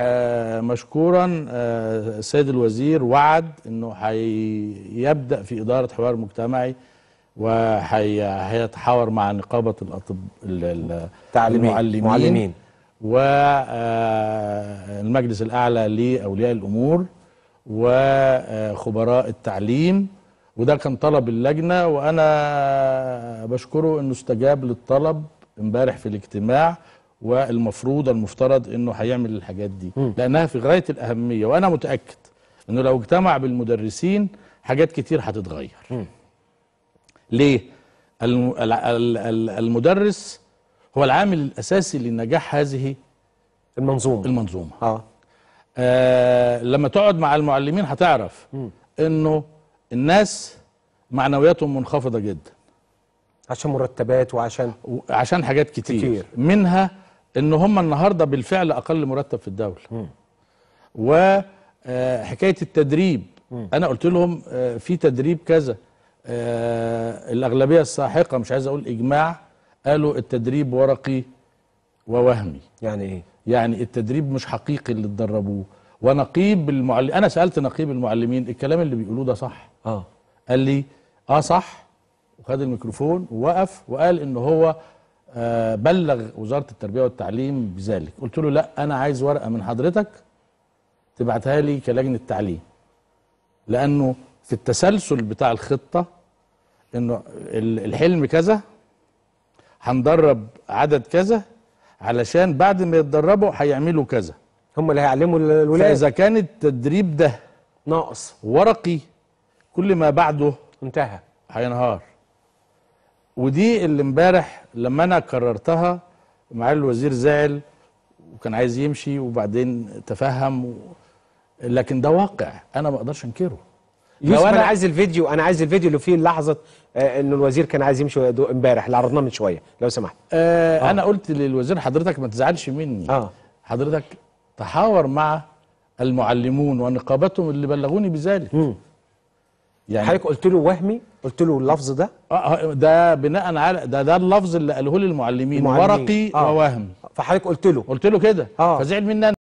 آه، مشكورا آه، السيد الوزير وعد انه هيبدا في اداره حوار مجتمعي وهيتحاور مع نقابه الاطب التعليمين المعلمين, المعلمين. والمجلس آه، الاعلى لاولياء الامور وخبراء التعليم وده كان طلب اللجنه وانا بشكره انه استجاب للطلب امبارح في الاجتماع والمفروض المفترض انه هيعمل الحاجات دي م. لانها في غايه الاهميه وانا متاكد انه لو اجتمع بالمدرسين حاجات كتير هتتغير ليه المدرس هو العامل الاساسي لنجاح هذه المنظومه المنظومه آه. آه لما تقعد مع المعلمين هتعرف انه الناس معنوياتهم منخفضه جدا عشان مرتبات وعشان عشان حاجات كتير, كتير. منها ان هم النهارده بالفعل اقل مرتب في الدوله وحكايه آه، التدريب انا قلت لهم آه، في تدريب كذا آه، الاغلبيه الساحقه مش عايز اقول اجماع قالوا التدريب ورقي ووهمي يعني ايه يعني التدريب مش حقيقي اللي اتدربوه ونقيب المعلم انا سالت نقيب المعلمين الكلام اللي بيقولوه ده صح اه قال لي اه صح وخد الميكروفون ووقف وقال ان هو آه، بلغ وزاره التربيه والتعليم بذلك قلت له لا انا عايز ورقه من حضرتك تبعتها لي كلجنه تعليم لانه في التسلسل بتاع الخطه انه الحلم كذا هندرب عدد كذا علشان بعد ما يتدربوا هيعملوا كذا هم اللي هيعلموا الولاد فاذا كان التدريب ده ناقص ورقي كل ما بعده انتهى هينهار ودي اللي امبارح لما انا كررتها معالي الوزير زعل وكان عايز يمشي وبعدين تفهم و... لكن ده واقع انا ما اقدرش انكره لو انا, عايز الفيديو انا عايز الفيديو اللي فيه لحظه آه ان الوزير كان عايز يمشي امبارح اللي عرضناه من شويه لو سمحت آه آه. انا قلت للوزير حضرتك ما تزعلش مني آه. حضرتك تحاور مع المعلمون ونقابتهم اللي بلغوني بذلك م. يعني حضرتك قلت له وهمي قلت له اللفظ ده آه،, اه ده بناء على ده ده اللفظ اللي قاله لي المعلمين, المعلمين. ورقي آه. ووهم فحضرتك قلت له قلت له كده آه. فزعل مني